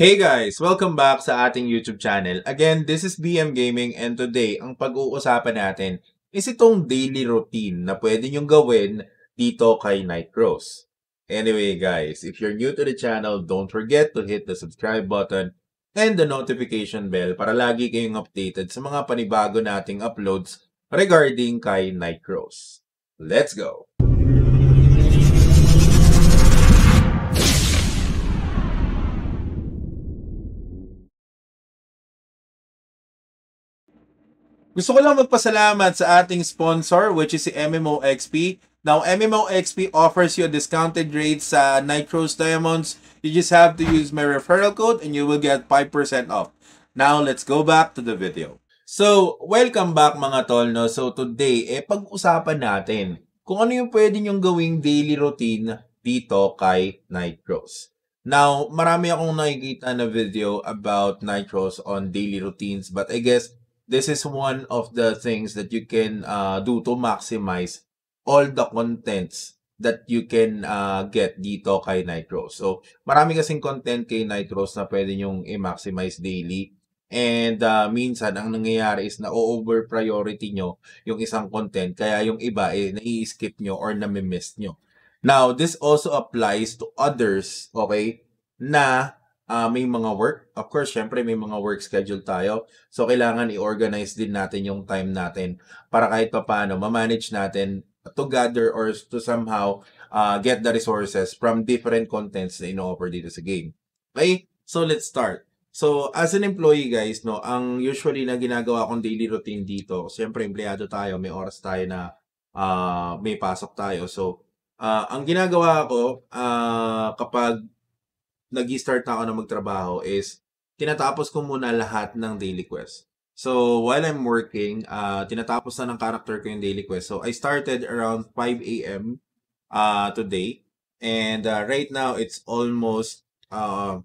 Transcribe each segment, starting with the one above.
Hey guys! Welcome back sa ating YouTube channel. Again, this is BM Gaming and today, ang pag-uusapan natin is itong daily routine na pwede nyong gawin dito kay Night Rose. Anyway guys, if you're new to the channel, don't forget to hit the subscribe button and the notification bell para lagi kayong updated sa mga panibago nating uploads regarding kay Night Rose. Let's go! Gusto ko lang magpasalamat sa ating sponsor which is si MMOXP. Now, MMOXP offers you a discounted rate sa Nitros Diamonds. You just have to use my referral code and you will get 5% off. Now, let's go back to the video. So, welcome back mga tol. No? So, today, eh, pag-usapan natin kung ano yung pwede nyong gawing daily routine dito kay Nitros. Now, marami akong nakikita na video about Nitros on daily routines but I guess this is one of the things that you can uh, do to maximize all the contents that you can uh, get dito kay Nitro. So, marami kasing content kay Nitro na pwede nyong i-maximize daily. And uh, minsan, ang nangyayari is na over-priority nyo yung isang content, kaya yung iba eh, nai-skip nyo or nami-miss nyo. Now, this also applies to others, okay, na uh, may mga work. Of course, syempre may mga work schedule tayo. So, kailangan i-organize din natin yung time natin para kahit pa ma-manage natin to gather or to somehow uh, get the resources from different contents na ino-offer dito sa game. Okay? So, let's start. So, as an employee, guys, no, ang usually na ginagawa kong daily routine dito, syempre empleyado tayo, may oras tayo na uh, may pasok tayo. So, uh, ang ginagawa ko uh, kapag nag-start na ako na magtrabaho is tinatapos ko muna lahat ng daily quest. So, while I'm working, uh, tinatapos na ng character ko yung daily quest. So, I started around 5 a.m. Uh, today. And uh, right now, it's almost uh,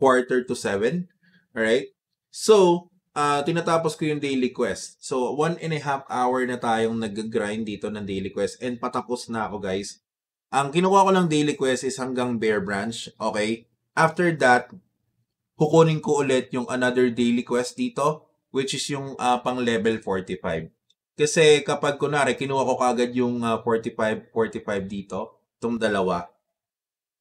quarter to 7. Alright? So, uh, tinatapos ko yung daily quest. So, one and a half hour na tayong nag-grind dito ng daily quest. And patapos na ako, guys. Ang kinukuha ko lang daily quest is hanggang Bear Branch, okay? After that, kukunin ko ulit yung another daily quest dito, which is yung uh, pang level 45. Kasi kapag kunwari, kinuha ko kagad yung uh, 45, 45 dito, itong dalawa,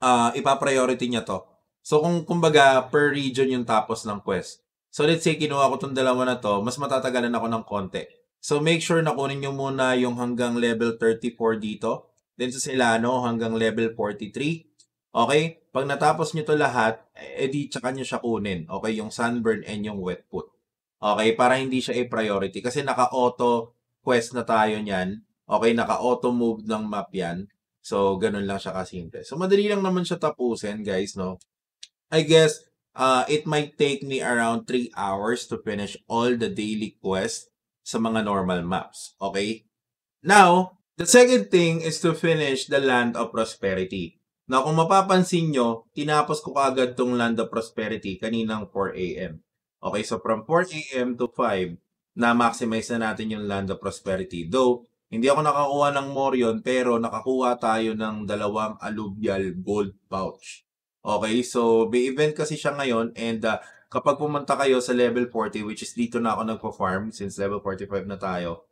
uh, ipa-priority niya to. So kung kumbaga, per region yung tapos ng quest. So let's say kinuha ko itong dalawa na to, mas matatagalan ako ng konti. So make sure na kunin nyo muna yung hanggang level 34 dito dito sa no, hanggang level 43. Okay? Pag natapos nyo to lahat, edi eh, tsaka nyo siya kunin. Okay? Yung sunburn and yung wet foot. Okay? Para hindi siya i-priority. Kasi naka-auto quest na tayo niyan. Okay? Naka-auto move ng map yan. So, ganun lang siya kasimple. So, madali lang naman siya tapusin, guys, no? I guess, uh, it might take me around 3 hours to finish all the daily quests sa mga normal maps. Okay? Now, The second thing is to finish the land of prosperity. Na kung mapapansin nyo, tinapos ko kagad tong land of prosperity kaninang 4 a.m. Okay, so from 4 a.m. to 5, na-maximize na natin yung land of prosperity. Though, hindi ako nakakuha ng more yun, pero nakakuha tayo ng dalawang alluvial gold pouch. Okay, so may event kasi siya ngayon and uh, kapag pumunta kayo sa level 40, which is dito na ako nagpa-farm since level 45 na tayo,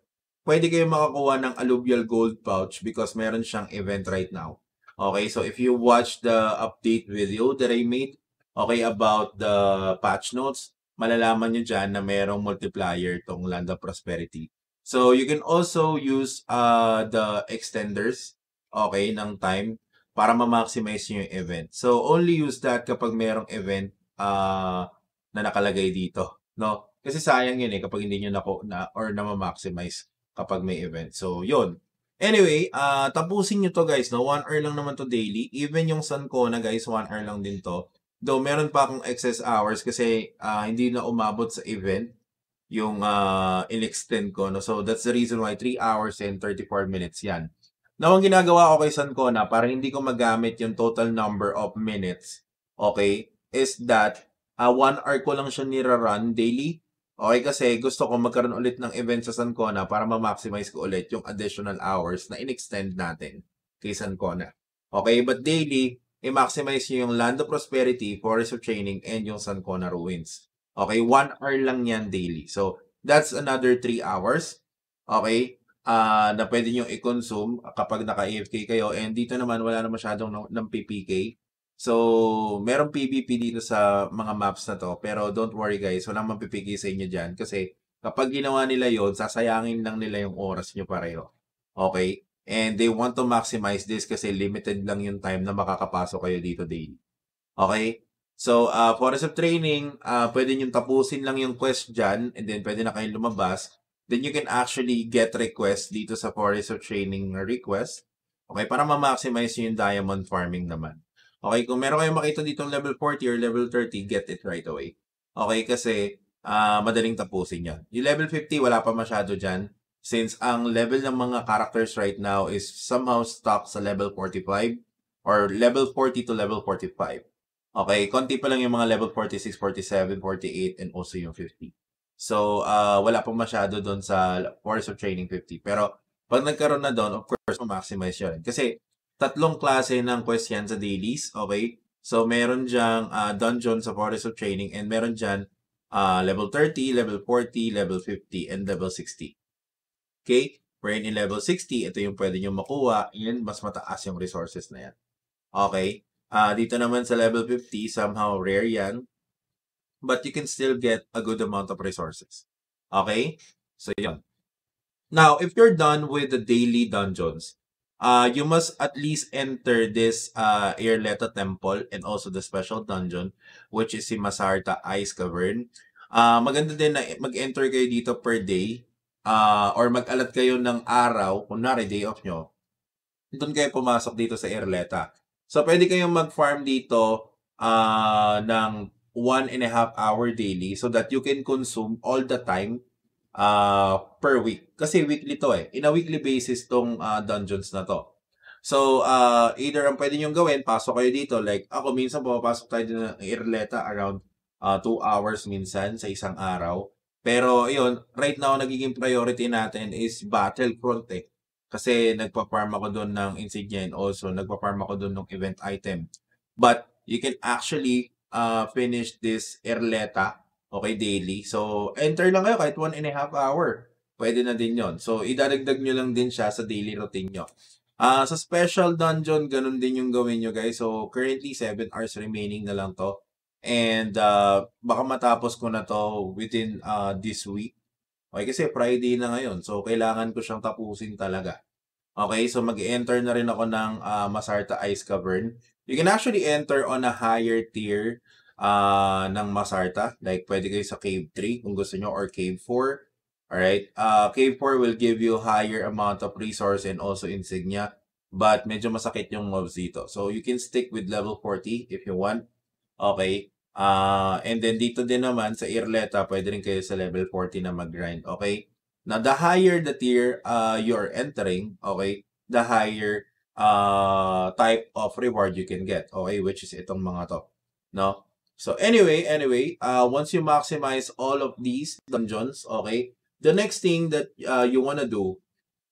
pwede kayong makakuha ng alluvial gold pouch because meron siyang event right now. Okay, so if you watch the update video that I made, okay, about the patch notes, malalaman nyo dyan na merong multiplier tong Land of Prosperity. So, you can also use uh, the extenders, okay, ng time para ma-maximize nyo yung event. So, only use that kapag merong event uh, na nakalagay dito, no? Kasi sayang yun eh kapag hindi nyo na, na or na maximize kapag may event. So, yun. Anyway, uh, tapusin nyo to guys. No? One hour lang naman to daily. Even yung Sancona guys, one hour lang din to. Though meron pa akong excess hours kasi uh, hindi na umabot sa event yung uh, in-extend ko. No? So that's the reason why 3 hours and 34 minutes yan. Now, ang ginagawa ko kay Sancona para hindi ko magamit yung total number of minutes, okay, is that uh, 1 hour ko lang siya nirarun daily Okay, kasi gusto ko magkaroon ulit ng event sa Sancona para ma-maximize ko ulit yung additional hours na in-extend natin kay Sancona. Okay, but daily, i-maximize yung Land of Prosperity, Forest of Training, and yung Sancona Ruins. Okay, 1 hour lang yan daily. So, that's another 3 hours. Okay, uh, na pwede nyo i-consume kapag naka-AFK kayo. And dito naman, wala na masyadong ng, ng PPK. So, merong PVP dito sa mga maps na to. Pero don't worry guys, walang mapipigil sa inyo dyan. Kasi kapag ginawa nila yon sasayangin lang nila yung oras nyo pareho. Okay? And they want to maximize this kasi limited lang yung time na makakapasok kayo dito daily. Okay? So, uh, for of training, uh, pwede nyo tapusin lang yung quest dyan and then pwede na kayong lumabas. Then you can actually get request dito sa Forest of Training request. Okay, para ma-maximize yung diamond farming naman. Okay, kung meron kayong makita ditong level 40 or level 30, get it right away. Okay, kasi uh, madaling tapusin yan. Yung level 50, wala pa masyado dyan. Since ang level ng mga characters right now is somehow stuck sa level 45 or level 40 to level 45. Okay, konti pa lang yung mga level 46, 47, 48, and also yung 50. So, uh, wala pa masyado doon sa Force of Training 50. Pero, pag nagkaroon na doon, of course, ma-maximize yun. Kasi, tatlong klase ng question sa dailies, okay? So, meron diyang uh, ah, dungeon sa Forest of Training and meron dyan uh, ah, level 30, level 40, level 50, and level 60. Okay? Wherein in level 60, ito yung pwede nyo makuha Yan, mas mataas yung resources na yan. Okay? Uh, dito naman sa level 50, somehow rare yan. But you can still get a good amount of resources. Okay? So, yun. Now, if you're done with the daily dungeons, uh, you must at least enter this uh, Airleta Temple and also the special dungeon, which is si Masarta Ice Cavern. Uh, maganda din na mag-enter kayo dito per day uh, or mag-alat kayo ng araw, kunwari day off nyo, doon kayo pumasok dito sa Airleta. So, pwede kayong mag-farm dito uh, ng one and a half hour daily so that you can consume all the time uh, per week. Kasi weekly to eh. In a weekly basis tong uh, dungeons na to. So, uh, either ang pwede nyo gawin, pasok kayo dito. Like, ako minsan pumapasok tayo dito ng Irleta around 2 uh, two hours minsan sa isang araw. Pero, yun, right now, nagiging priority natin is Battlefront eh. Kasi nagpa-farm ako doon ng insignia and also nagpa-farm ako doon ng event item. But, you can actually uh, finish this Erleta Okay, daily. So, enter lang kayo kahit one and a half hour. Pwede na din yon So, idadagdag nyo lang din siya sa daily routine nyo. Uh, sa special dungeon, ganun din yung gawin nyo guys. So, currently 7 hours remaining na lang to. And uh, baka matapos ko na to within uh, this week. Okay, kasi Friday na ngayon. So, kailangan ko siyang tapusin talaga. Okay, so mag-enter na rin ako ng uh, Masarta Ice Cavern. You can actually enter on a higher tier uh, ng Masarta. Like, pwede kayo sa Cave 3 kung gusto nyo or Cave 4. Alright? Uh, Cave 4 will give you higher amount of resource and also insignia. But medyo masakit yung mobs dito. So, you can stick with level 40 if you want. Okay? Uh, and then dito din naman sa Irleta, pwede rin kayo sa level 40 na mag-grind. Okay? Now, the higher the tier uh, you're entering, okay, the higher uh, type of reward you can get. Okay? Which is itong mga to. No? So anyway, anyway, uh, once you maximize all of these dungeons, okay, the next thing that uh, you want to do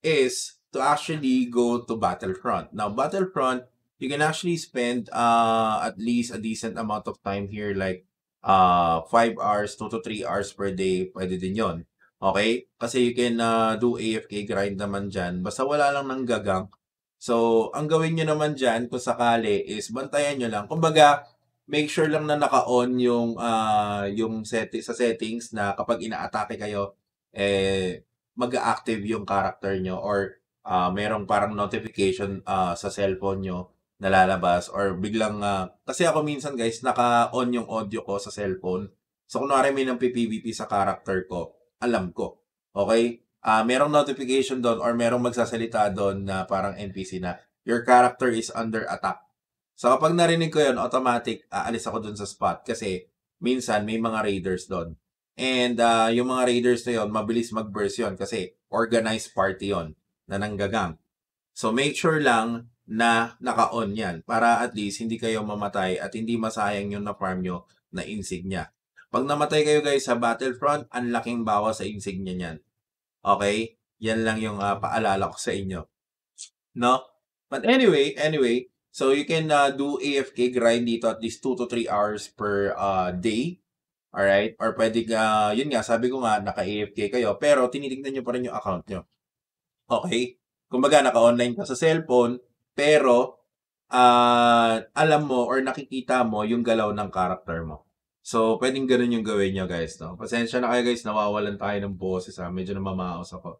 is to actually go to Battlefront. Now, Battlefront, you can actually spend uh, at least a decent amount of time here, like uh, 5 hours, 2 to 3 hours per day, pwede din yon Okay? Kasi you can uh, do AFK grind naman dyan. Basta wala lang nang gagang. So, ang gawin nyo naman dyan, kung sakali, is bantayan nyo lang. Kumbaga, make sure lang na naka-on yung uh, yung seti sa settings na kapag inaatake kayo eh mag-active yung character nyo or uh, merong parang notification uh, sa cellphone nyo na lalabas or biglang uh, kasi ako minsan guys naka-on yung audio ko sa cellphone so kunwari may nang PVP sa character ko alam ko okay uh, merong notification doon or merong magsasalita doon na parang NPC na your character is under attack So kapag narinig ko yon automatic aalis ako dun sa spot kasi minsan may mga raiders doon. And uh, yung mga raiders na yon mabilis mag-burst yon kasi organized party yon na nanggagang. So make sure lang na naka-on yan para at least hindi kayo mamatay at hindi masayang yung na-farm nyo na insignia. Pag namatay kayo guys sa Battlefront, ang laking bawa sa insignia niyan. Okay? Yan lang yung uh, paalala ko sa inyo. No? But anyway, anyway, So you can uh, do AFK grind dito at least 2 to 3 hours per uh, day. Alright? Or pwede, uh, yun nga, sabi ko nga, naka-AFK kayo, pero tinitingnan nyo pa rin yung account nyo. Okay? Kumbaga, naka-online ka sa cellphone, pero uh, alam mo or nakikita mo yung galaw ng character mo. So, pwedeng ganun yung gawin nyo, guys. No? Pasensya na kayo, guys. Nawawalan tayo ng boses. Ha? Medyo namamaos ako.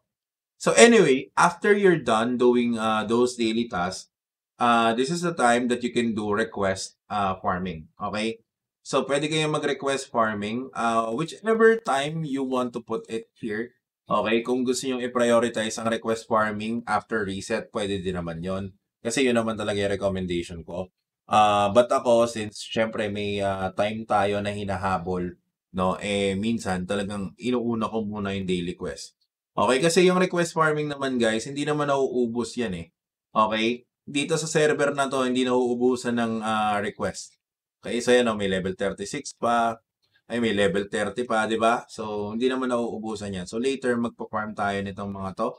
So, anyway, after you're done doing uh, those daily tasks, uh, this is the time that you can do request uh, farming. Okay? So, pwede kayong mag-request farming uh, whichever time you want to put it here. Okay? Kung gusto nyo i-prioritize ang request farming after reset, pwede din naman yon Kasi yun naman talaga yung recommendation ko. Uh, but ako, since syempre may uh, time tayo na hinahabol, no, eh minsan talagang inuuna ko muna yung daily quest. Okay, kasi yung request farming naman guys, hindi naman nauubos yan eh. Okay? dito sa server na to, hindi nauubusan ng uh, request. Okay, so yan, oh, may level 36 pa, ay may level 30 pa, di ba? So, hindi naman nauubusan yan. So, later, magpa-farm tayo nitong mga to.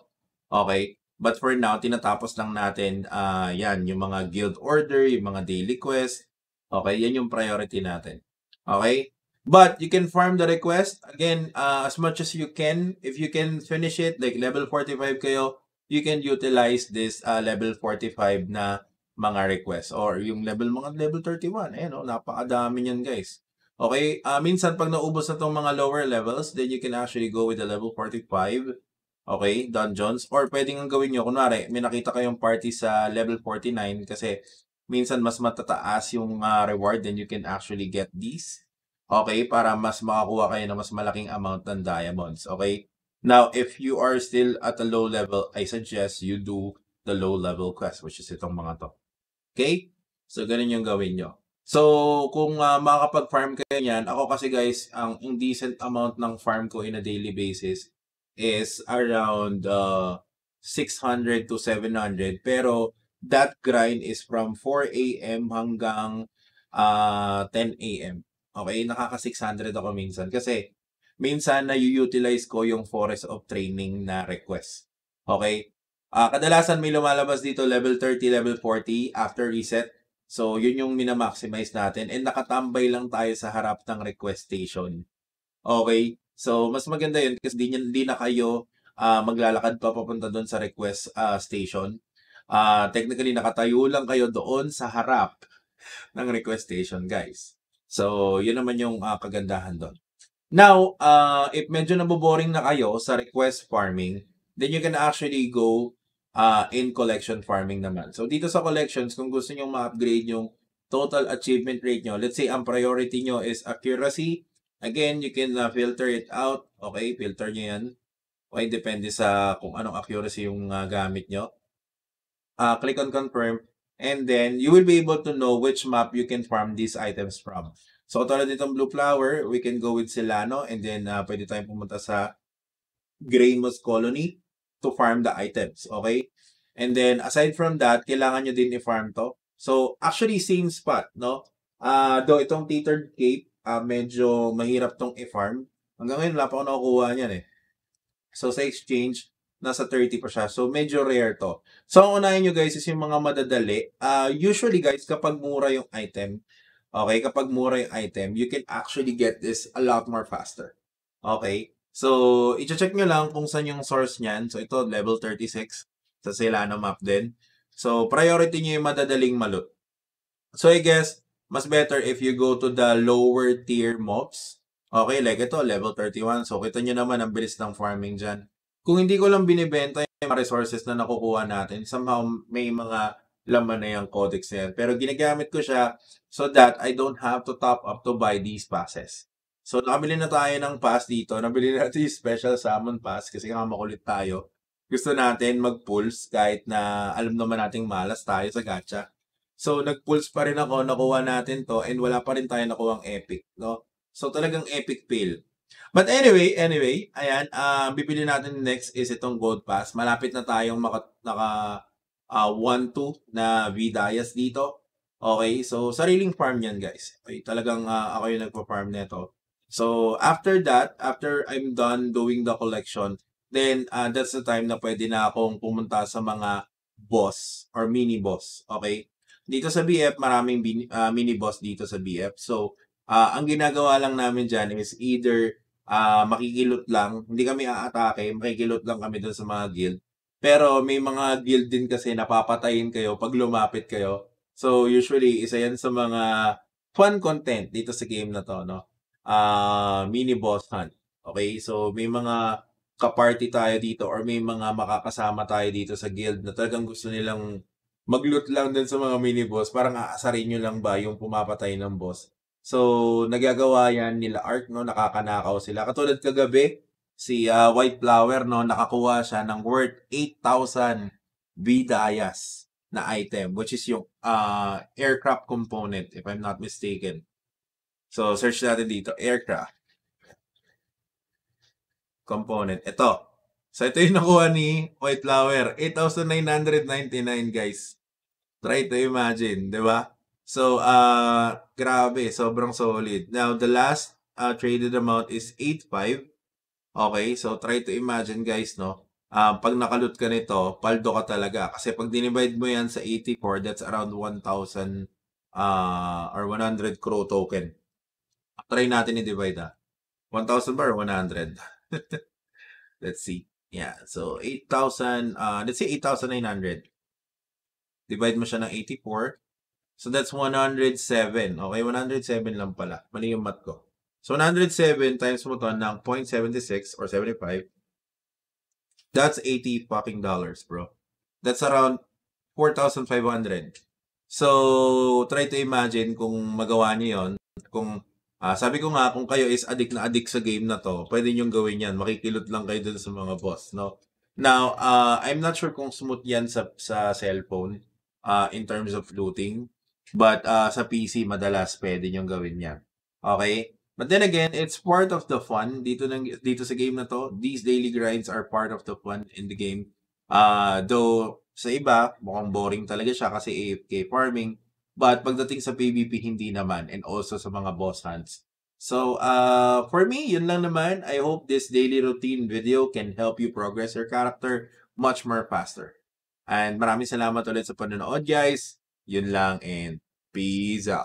Okay, but for now, tinatapos lang natin, uh, yan, yung mga guild order, yung mga daily quest. Okay, yan yung priority natin. Okay, but you can farm the request. Again, uh, as much as you can, if you can finish it, like level 45 kayo, you can utilize this uh, level 45 na mga request or yung level mga level 31. Ayan o, oh, napakadami niyan guys. Okay, uh, minsan pag naubos na tong mga lower levels, then you can actually go with the level 45. Okay, dungeons. Or pwedeng ang gawin niyo kunwari, may nakita kayong party sa level 49 kasi minsan mas matataas yung uh, reward then you can actually get these. Okay, para mas makakuha kayo ng mas malaking amount ng diamonds. Okay, Now, if you are still at a low level, I suggest you do the low level quest, which is itong mga to. Okay? So, ganun yung gawin nyo. So, kung uh, makakapag-farm kayo niyan, ako kasi guys, ang indecent amount ng farm ko in a daily basis is around uh, ah, 600 to 700. Pero, that grind is from 4 a.m. hanggang uh, ah, 10 a.m. Okay? Nakaka-600 ako minsan. Kasi, minsan na-utilize ko yung forest of training na request. Okay? Uh, kadalasan may lumalabas dito level 30, level 40 after reset. So, yun yung minamaximize natin. And nakatambay lang tayo sa harap ng request station. Okay? So, mas maganda yun kasi di, di na kayo uh, maglalakad pa papunta doon sa request uh, station. Uh, technically, nakatayo lang kayo doon sa harap ng request station, guys. So, yun naman yung uh, kagandahan doon. Now, uh, if medyo naboboring na kayo sa request farming, then you can actually go uh, in collection farming naman. So, dito sa collections, kung gusto nyo ma-upgrade yung total achievement rate nyo, let's say ang priority nyo is accuracy. Again, you can uh, filter it out. Okay, filter nyo yan. Okay, depende sa kung anong accuracy yung uh, gamit nyo. Uh, click on confirm. And then, you will be able to know which map you can farm these items from. So, tulad nitong blue flower, we can go with Silano and then uh, pwede tayong pumunta sa Grey Moss Colony to farm the items, okay? And then, aside from that, kailangan nyo din i-farm to. So, actually, same spot, no? Uh, though itong Tatered Cape, uh, medyo mahirap tong i-farm. Hanggang ngayon, wala pa ako nakukuha niyan eh. So, sa exchange, nasa 30 pa siya. So, medyo rare to. So, ang unahin nyo guys is yung mga madadali. Uh, usually guys, kapag mura yung item, Okay, kapag mura yung item, you can actually get this a lot more faster. Okay? So, i-check nyo lang kung saan yung source niyan. So, ito, level 36 sa Celano map din. So, priority nyo yung madadaling malot. So, I guess, mas better if you go to the lower tier mobs. Okay, like ito, level 31. So, kita nyo naman ang bilis ng farming dyan. Kung hindi ko lang binibenta yung resources na nakukuha natin, somehow may mga laman na yung codex na yan. Pero ginagamit ko siya so that I don't have to top up to buy these passes. So nakabili na tayo ng pass dito. Nabili natin yung special summon pass kasi nga makulit tayo. Gusto natin mag-pulse kahit na alam naman nating malas tayo sa gacha. So nag-pulse pa rin ako, nakuha natin to and wala pa rin tayo nakuha ang epic, no? So talagang epic fail. But anyway, anyway, ayan, uh, bibili natin next is itong gold pass. Malapit na tayong maka, naka uh, 1-2 na V Dias dito. Okay, so sariling farm yan guys. Okay, talagang uh, ako yung nagpa-farm nito. So after that, after I'm done doing the collection, then uh, that's the time na pwede na akong pumunta sa mga boss or mini boss. Okay? Dito sa BF, maraming bin, uh, mini boss dito sa BF. So, uh, ang ginagawa lang namin dyan is either uh, makikilot lang, hindi kami aatake, makikilot lang kami doon sa mga guild pero may mga guild din kasi napapatayin kayo pag lumapit kayo. So usually, isa yan sa mga fun content dito sa game na to, no? Uh, mini boss hunt. Okay? So may mga kaparty tayo dito or may mga makakasama tayo dito sa guild na talagang gusto nilang mag-loot lang din sa mga mini boss. Parang aasarin nyo lang ba yung pumapatay ng boss. So, nagagawa yan nila Ark, no? Nakakanakaw sila. Katulad kagabi, si uh, White Flower no nakakuha siya ng worth 8,000 Vidayas na item which is yung uh, aircraft component if I'm not mistaken. So search natin dito aircraft component. Ito. So ito yung nakuha ni White Flower. 8,999 guys. Try to imagine, 'di ba? So uh grabe, sobrang solid. Now the last uh, traded amount is 85 Okay? So, try to imagine guys, no? Uh, pag nakalot ka nito, paldo ka talaga. Kasi pag dinivide mo yan sa 84, that's around 1,000 uh, ah, or 100 crow token. Try natin i-divide ha. Ah. 1,000 ba or 100? let's see. Yeah, so 8,000, uh, let's say 8,900. Divide mo siya ng 84. So that's 107. Okay, 107 lang pala. Mali yung math ko. So, 107 times mo to ng 0.76 or 75, that's 80 fucking dollars, bro. That's around 4,500. So, try to imagine kung magawa niyo yon Kung, uh, sabi ko nga, kung kayo is addict na addict sa game na to, pwede niyong gawin yan. Makikilot lang kayo dun sa mga boss, no? Now, uh, I'm not sure kung smooth yan sa, sa cellphone uh, in terms of looting. But uh, sa PC, madalas pwede niyong gawin yan. Okay? But then again, it's part of the fun dito ng dito sa game na to. These daily grinds are part of the fun in the game. Uh, though sa iba, mukhang boring talaga siya kasi AFK farming. But pagdating sa PvP, hindi naman. And also sa mga boss hunts. So, uh, for me, yun lang naman. I hope this daily routine video can help you progress your character much more faster. And maraming salamat ulit sa panonood, guys. Yun lang and peace out.